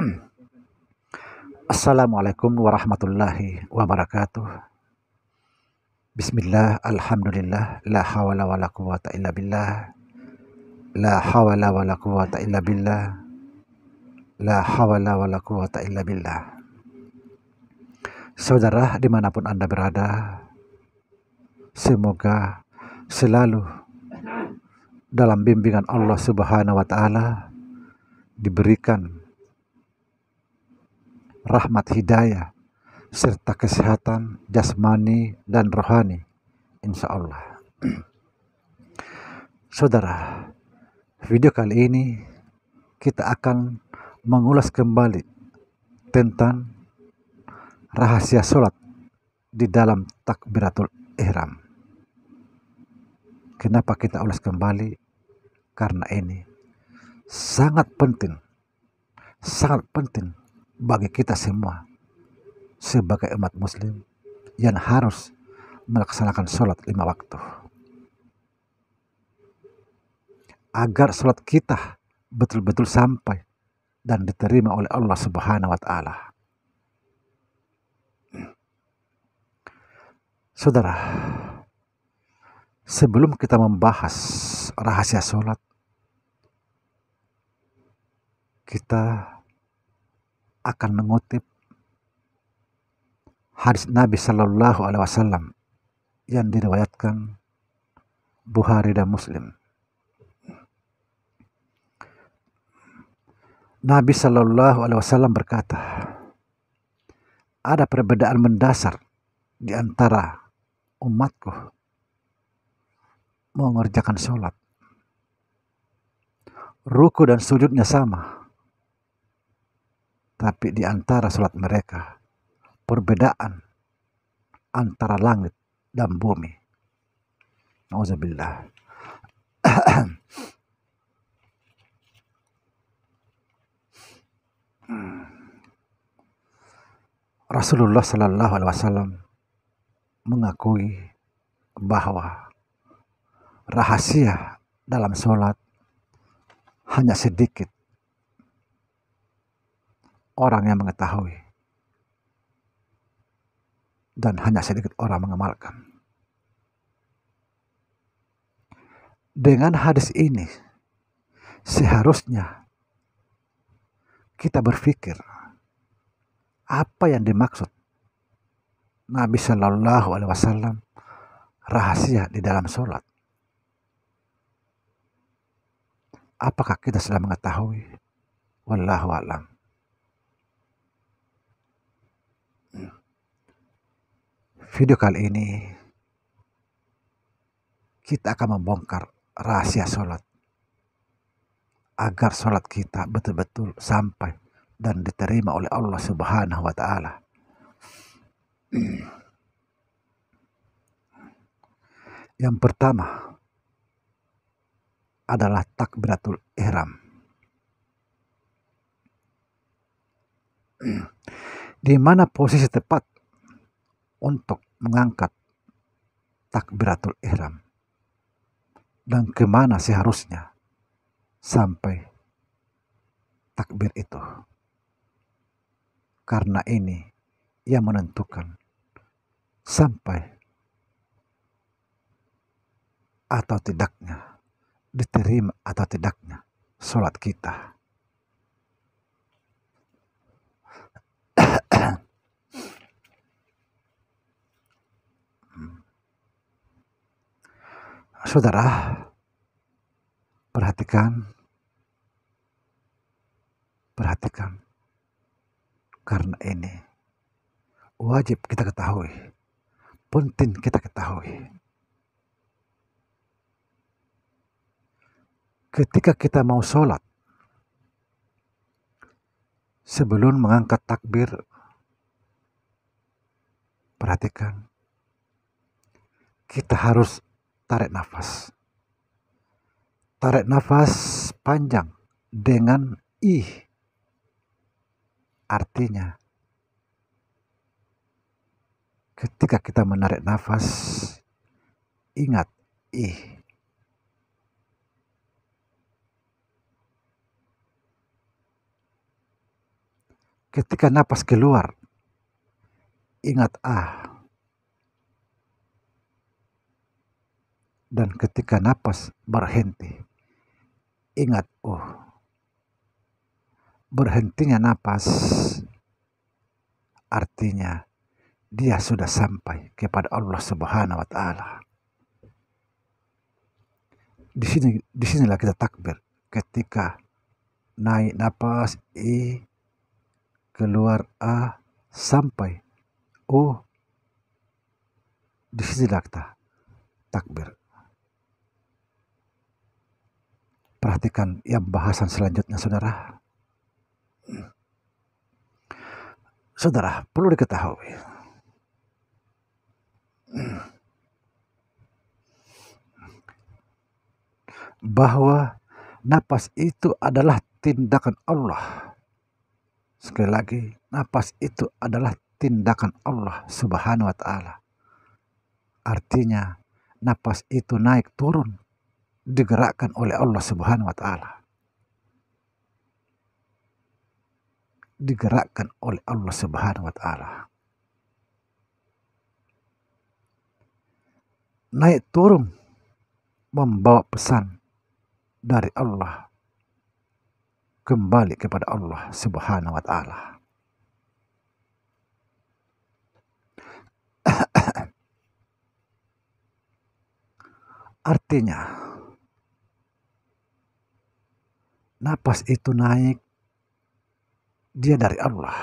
Assalamualaikum warahmatullahi wabarakatuh. Bismillah, alhamdulillah, la hawala wa la quwata illa billah. La hawala wa la quwata illa billah. La hawala wa la quwata illa billah. Saudara dimanapun Anda berada, semoga selalu dalam bimbingan Allah Subhanahu wa Ta'ala diberikan rahmat hidayah, serta kesehatan jasmani dan rohani. Insya Allah. Saudara, video kali ini kita akan mengulas kembali tentang rahasia sholat di dalam takbiratul ihram. Kenapa kita ulas kembali? Karena ini sangat penting, sangat penting bagi kita semua sebagai umat muslim yang harus melaksanakan sholat lima waktu. Agar sholat kita betul-betul sampai dan diterima oleh Allah Subhanahu wa Ta'ala. Saudara, sebelum kita membahas rahasia sholat, kita akan mengutip hadis Nabi Shallallahu Alaihi Wasallam yang diriwayatkan Bukhari dan Muslim. Nabi Shallallahu Alaihi Wasallam berkata, ada perbedaan mendasar di antara umatku mengerjakan sholat. Ruku dan sujudnya sama tapi di antara sholat mereka, perbedaan antara langit dan bumi. Nauzubillah. Rasulullah Shallallahu Alaihi Wasallam mengakui bahwa rahasia dalam sholat hanya sedikit orang yang mengetahui. Dan hanya sedikit orang mengamalkan. Dengan hadis ini, seharusnya kita berpikir apa yang dimaksud Nabi Shallallahu Alaihi Wasallam rahasia di dalam sholat. Apakah kita sudah mengetahui? Wallahu a'lam. video kali ini kita akan membongkar rahasia sholat agar sholat kita betul-betul sampai dan diterima oleh Allah Subhanahu wa Ta'ala. Yang pertama adalah takbiratul ihram. Di mana posisi tepat untuk mengangkat takbiratul ihram dan kemana seharusnya sampai takbir itu karena ini yang menentukan sampai atau tidaknya diterima atau tidaknya sholat kita. Saudara, perhatikan, perhatikan, karena ini wajib kita ketahui, penting kita ketahui. Ketika kita mau sholat, sebelum mengangkat takbir, perhatikan, kita harus tarik nafas. Tarik nafas panjang dengan ih Artinya, ketika kita menarik nafas, ingat ih Ketika napas keluar, ingat ah dan ketika napas berhenti ingat oh berhentinya napas artinya dia sudah sampai kepada Allah Subhanahu wa taala di sini di sinilah kita takbir ketika naik napas i keluar a sampai o oh, di sinilah kita takbir Perhatikan yang bahasan selanjutnya, saudara. Saudara, perlu diketahui. Bahwa napas itu adalah tindakan Allah. Sekali lagi, napas itu adalah tindakan Allah Subhanahu wa Ta'ala. Artinya, napas itu naik turun digerakkan oleh Allah Subhanahu wa taala. Digerakkan oleh Allah Subhanahu wa taala. Naik turun membawa pesan dari Allah kembali kepada Allah Subhanahu wa taala. Artinya, napas itu naik, dia dari Allah.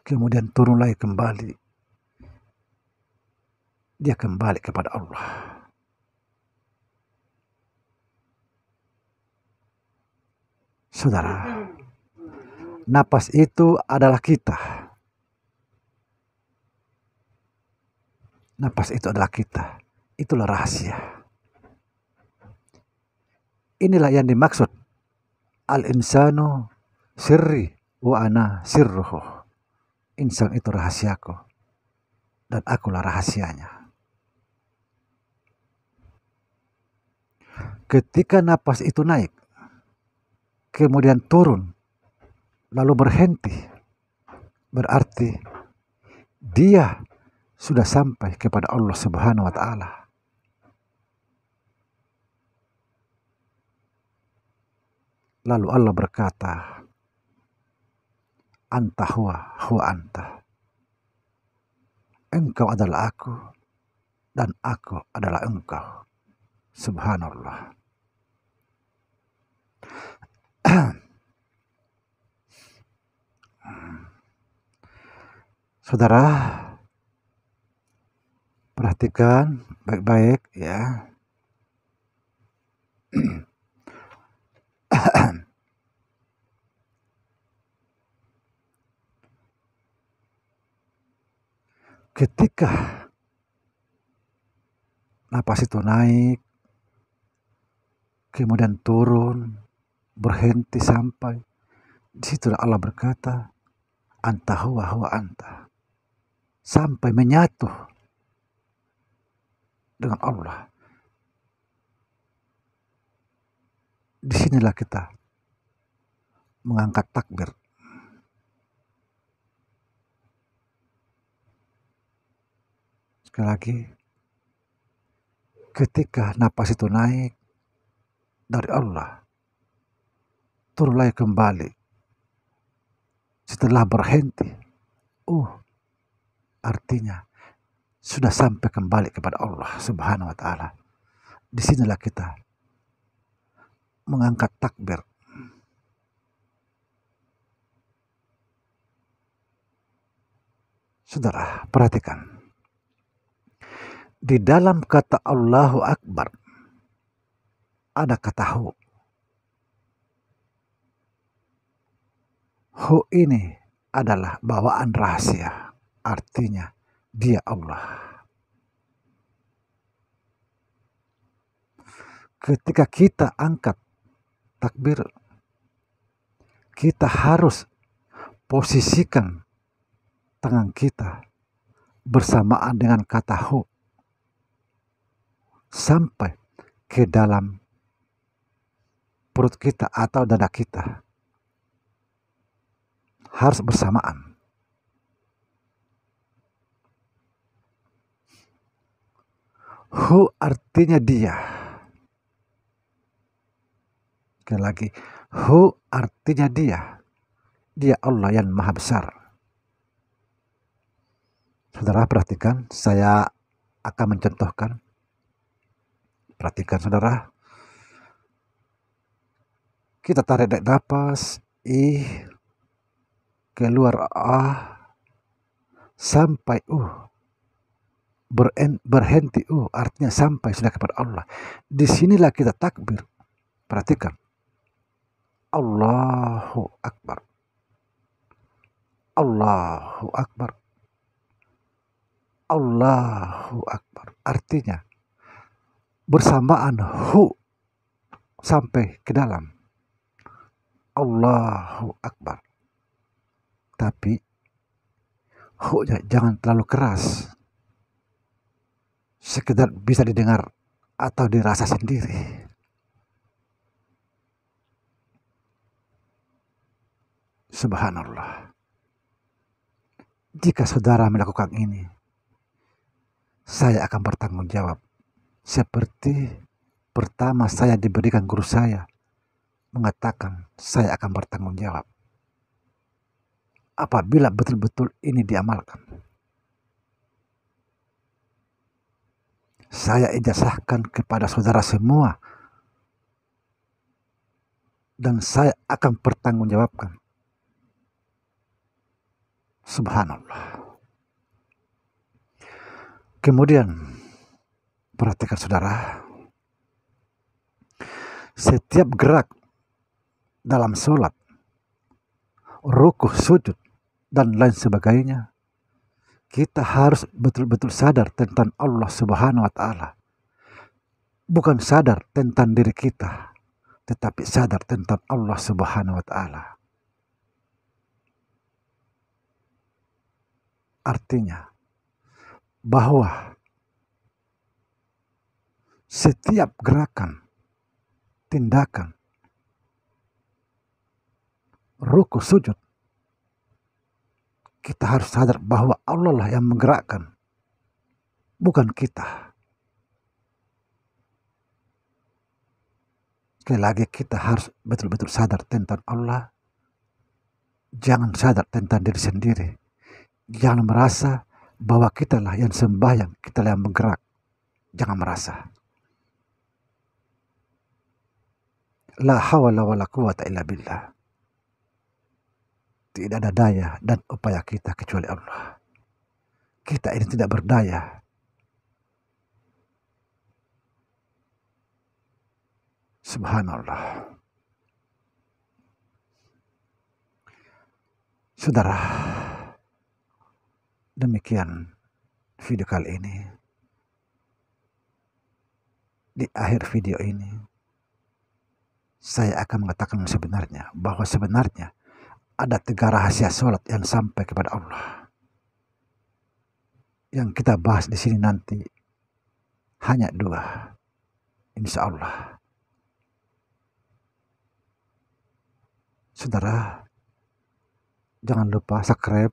Kemudian turun lagi kembali. Dia kembali kepada Allah. Saudara, napas itu adalah kita. Napas itu adalah kita. Itulah rahasia. Inilah yang dimaksud. Al-insanu sirri wa ana sirruhu. Insan itu rahasiaku dan akulah rahasianya. Ketika napas itu naik, kemudian turun, lalu berhenti, berarti dia sudah sampai kepada Allah Subhanahu wa taala. Lalu Allah berkata, Anta huwa, huwa anta. Engkau adalah aku, dan aku adalah engkau. Subhanallah. Saudara, perhatikan baik-baik ya. ketika napas itu naik, kemudian turun, berhenti sampai di situ Allah berkata, anta huwa huwa anta. Sampai menyatu dengan Allah. Disinilah kita mengangkat takbir Sekali lagi, ketika napas itu naik dari Allah, turunlah kembali setelah berhenti. Uh, artinya sudah sampai kembali kepada Allah Subhanahu wa taala. Disinilah kita mengangkat takbir. Saudara, perhatikan di dalam kata Allahu Akbar ada kata hu. Hu ini adalah bawaan rahasia. Artinya dia Allah. Ketika kita angkat takbir, kita harus posisikan tangan kita bersamaan dengan kata hu sampai ke dalam perut kita atau dada kita harus bersamaan. Hu artinya dia. Sekali lagi, hu artinya dia. Dia Allah yang maha besar. Saudara perhatikan, saya akan mencontohkan Perhatikan saudara. Kita tarik naik nafas. I. Keluar A. Ah, sampai U. Uh, beren, berhenti U. Uh, artinya sampai sudah kepada Allah. Disinilah kita takbir. Perhatikan. Allahu Akbar. Allahu Akbar. Allahu Akbar. Artinya, bersamaan hu sampai ke dalam. Allahu Akbar. Tapi hu jangan terlalu keras. Sekedar bisa didengar atau dirasa sendiri. Subhanallah. Jika saudara melakukan ini, saya akan bertanggung jawab seperti pertama saya diberikan guru saya mengatakan saya akan bertanggung jawab. Apabila betul-betul ini diamalkan. Saya ijazahkan kepada saudara semua dan saya akan bertanggung jawabkan Subhanallah. Kemudian Perhatikan saudara. Setiap gerak dalam sholat, rukuh, sujud, dan lain sebagainya, kita harus betul-betul sadar tentang Allah Subhanahu wa Ta'ala. Bukan sadar tentang diri kita, tetapi sadar tentang Allah Subhanahu wa Ta'ala. Artinya, bahwa setiap gerakan, tindakan, ruku sujud, kita harus sadar bahwa Allah lah yang menggerakkan, bukan kita. Sekali lagi kita harus betul-betul sadar tentang Allah. Jangan sadar tentang diri sendiri. Jangan merasa bahwa kita lah yang sembahyang, lah yang menggerak, Jangan merasa. La hawla wa la quwata illa billah. Tidak ada daya dan upaya kita kecuali Allah. Kita ini tidak berdaya. Subhanallah. Saudara, demikian video kali ini. Di akhir video ini, saya akan mengatakan sebenarnya bahwa sebenarnya ada tiga rahasia sholat yang sampai kepada Allah yang kita bahas di sini nanti hanya dua insya Allah saudara jangan lupa subscribe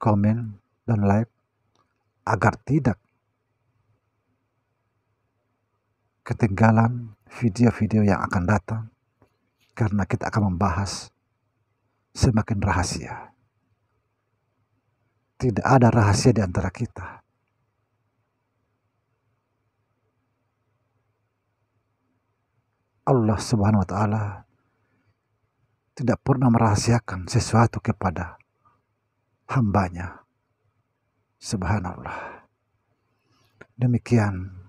komen dan like agar tidak ketinggalan video-video yang akan datang karena kita akan membahas semakin rahasia. Tidak ada rahasia di antara kita. Allah Subhanahu wa taala tidak pernah merahasiakan sesuatu kepada hambanya. Subhanallah. Demikian